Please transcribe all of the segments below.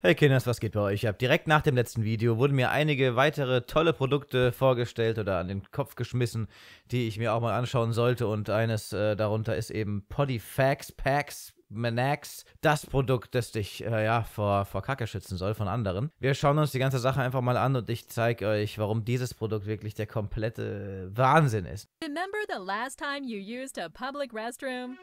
Hey Kinders, was geht bei euch ab? Direkt nach dem letzten Video wurden mir einige weitere tolle Produkte vorgestellt oder an den Kopf geschmissen, die ich mir auch mal anschauen sollte und eines äh, darunter ist eben Podifax Packs Manax, das Produkt, das dich äh, ja vor, vor Kacke schützen soll von anderen. Wir schauen uns die ganze Sache einfach mal an und ich zeige euch, warum dieses Produkt wirklich der komplette Wahnsinn ist. Remember the last time you used a public restroom?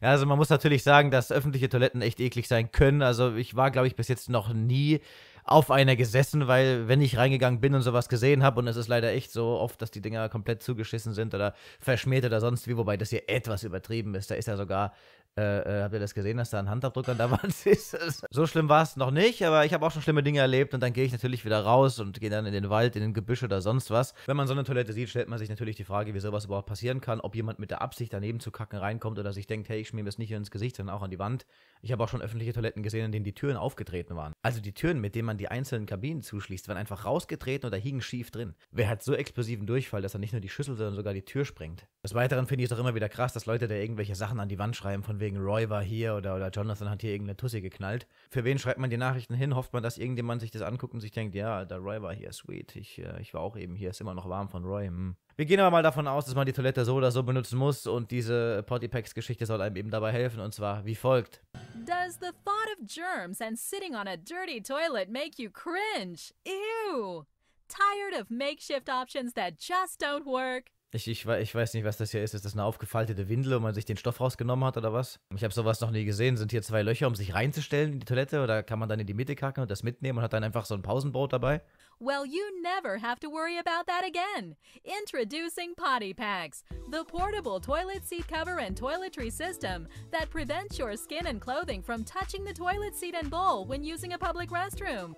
Ja, also man muss natürlich sagen, dass öffentliche Toiletten echt eklig sein können. Also ich war, glaube ich, bis jetzt noch nie auf einer gesessen, weil wenn ich reingegangen bin und sowas gesehen habe und es ist leider echt so oft, dass die Dinger komplett zugeschissen sind oder verschmiert oder sonst wie, wobei das hier etwas übertrieben ist. Da ist ja sogar äh, äh, habt ihr das gesehen, dass da ein Handabdruck an der Wand ist? so schlimm war es noch nicht, aber ich habe auch schon schlimme Dinge erlebt und dann gehe ich natürlich wieder raus und gehe dann in den Wald, in den Gebüsch oder sonst was. Wenn man so eine Toilette sieht, stellt man sich natürlich die Frage, wie sowas überhaupt passieren kann, ob jemand mit der Absicht daneben zu kacken reinkommt oder sich denkt, hey, ich schmier mir das nicht ins Gesicht, sondern auch an die Wand. Ich habe auch schon öffentliche Toiletten gesehen, in denen die Türen aufgetreten waren. Also die Türen, mit denen man die einzelnen Kabinen zuschließt, waren einfach rausgetreten oder hingen schief drin. Wer hat so explosiven Durchfall, dass er nicht nur die Schüssel, sondern sogar die Tür sprengt? Des Weiteren finde ich es auch immer wieder krass, dass Leute da irgendwelche Sachen an die Wand schreiben, von wegen Roy war hier oder, oder Jonathan hat hier irgendeine Tussi geknallt. Für wen schreibt man die Nachrichten hin? Hofft man, dass irgendjemand sich das anguckt und sich denkt, ja, der Roy war hier, sweet. Ich, äh, ich war auch eben hier, ist immer noch warm von Roy. Hm. Wir gehen aber mal davon aus, dass man die Toilette so oder so benutzen muss und diese Pottypacks-Geschichte soll einem eben dabei helfen und zwar wie folgt. Does the thought of germs and sitting on a dirty toilet make you cringe? Ew! Tired of makeshift options that just don't work? Ich, ich, ich weiß nicht, was das hier ist. Ist das eine aufgefaltete Windel, wo man sich den Stoff rausgenommen hat oder was? Ich habe sowas noch nie gesehen. Sind hier zwei Löcher, um sich reinzustellen in die Toilette? Oder kann man dann in die Mitte kacken und das mitnehmen und hat dann einfach so ein Pausenbrot dabei? Well, you never have to worry about that again. Introducing Potty Packs, the portable toilet seat cover and toiletry system that prevents your skin and clothing from touching the toilet seat and bowl when using a public restroom.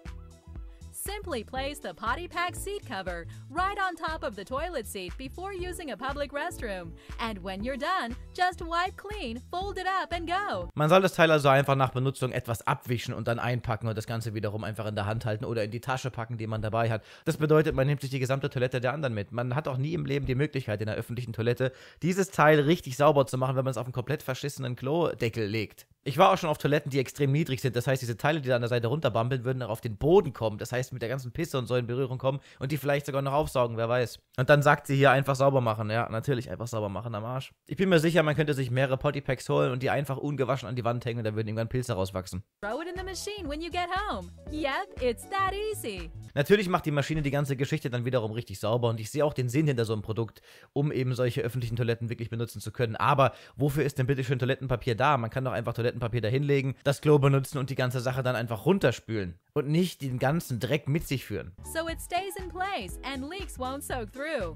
Simply place the potty pack seat cover right on top of the toilet seat before using a public restroom. And when you're done, just wipe clean, fold it up and go. Man soll das Teil also einfach nach Benutzung etwas abwischen und dann einpacken und das Ganze wiederum einfach in der Hand halten oder in die Tasche packen, die man dabei hat. Das bedeutet, man nimmt sich die gesamte Toilette der anderen mit. Man hat auch nie im Leben die Möglichkeit, in der öffentlichen Toilette dieses Teil richtig sauber zu machen, wenn man es auf einen komplett verschissenen Klodeckel legt. Ich war auch schon auf Toiletten, die extrem niedrig sind. Das heißt, diese Teile, die da an der Seite runterbampeln, würden auch auf den Boden kommen. Das heißt, mit der ganzen Pisse und so in Berührung kommen und die vielleicht sogar noch aufsaugen, wer weiß. Und dann sagt sie hier einfach sauber machen. Ja, natürlich einfach sauber machen am Arsch. Ich bin mir sicher, man könnte sich mehrere Pottypacks holen und die einfach ungewaschen an die Wand hängen und dann würden irgendwann Pilze rauswachsen. Throw it in the machine when you get home. Yep, it's that easy. Natürlich macht die Maschine die ganze Geschichte dann wiederum richtig sauber und ich sehe auch den Sinn hinter so einem Produkt, um eben solche öffentlichen Toiletten wirklich benutzen zu können. Aber wofür ist denn bitte schön Toilettenpapier da? Man kann doch einfach Toilettenpapier da hinlegen, das Klo benutzen und die ganze Sache dann einfach runterspülen und nicht den ganzen Dreck mit sich führen. So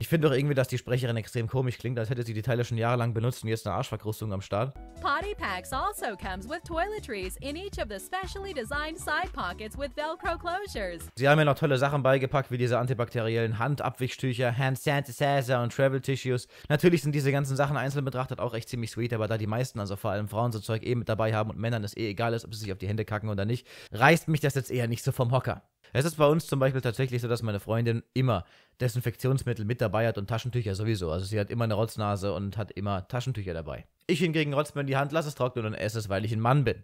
ich finde doch irgendwie, dass die Sprecherin extrem komisch klingt, als hätte sie die Teile schon jahrelang benutzt und jetzt eine Arschverkrustung am Start. Potty Packs also comes with toiletries in each of the specially designed side pockets with Velcro closures. Sie haben ja noch tolle Sachen beigepackt, wie diese antibakteriellen Handabwischtücher, Hand Sanitizer und Travel Tissues. Natürlich sind diese ganzen Sachen einzeln betrachtet auch echt ziemlich sweet, aber da die meisten, also vor allem Frauen, so Zeug eh mit dabei haben und Männern es eh egal ist, ob sie sich auf die Hände kacken oder nicht, reißt mich das jetzt eher nicht so vom Hocker. Es ist bei uns zum Beispiel tatsächlich so, dass meine Freundin immer Desinfektionsmittel mit dabei hat und Taschentücher sowieso. Also sie hat immer eine Rotznase und hat immer Taschentücher dabei. Ich hingegen rotze mir in die Hand, lasse es trocknen und esse es, weil ich ein Mann bin.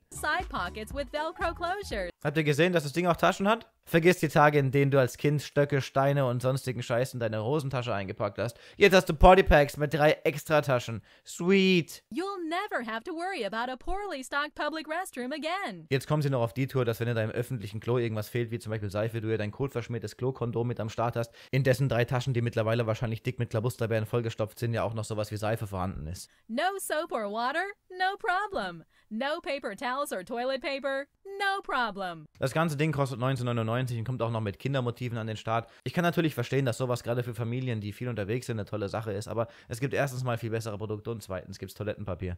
Habt ihr gesehen, dass das Ding auch Taschen hat? Vergiss die Tage, in denen du als Kind Stöcke, Steine und sonstigen Scheiß in deine Rosentasche eingepackt hast. Jetzt hast du Partypacks mit drei Extrataschen. Sweet. Jetzt kommen sie noch auf die Tour, dass wenn in deinem öffentlichen Klo irgendwas fehlt, wie zum Beispiel Seife, du ja dein kotverschmiertes Klo-Kondom mit am Start hast, in dessen drei Taschen, die mittlerweile wahrscheinlich dick mit Klabusterbeeren vollgestopft sind, ja auch noch sowas wie Seife vorhanden ist. No soap or water? No problem. No paper towels or toilet paper? No problem. Das ganze Ding kostet 19,99 und kommt auch noch mit Kindermotiven an den Start. Ich kann natürlich verstehen, dass sowas gerade für Familien, die viel unterwegs sind, eine tolle Sache ist, aber es gibt erstens mal viel bessere Produkte und zweitens gibt es Toilettenpapier.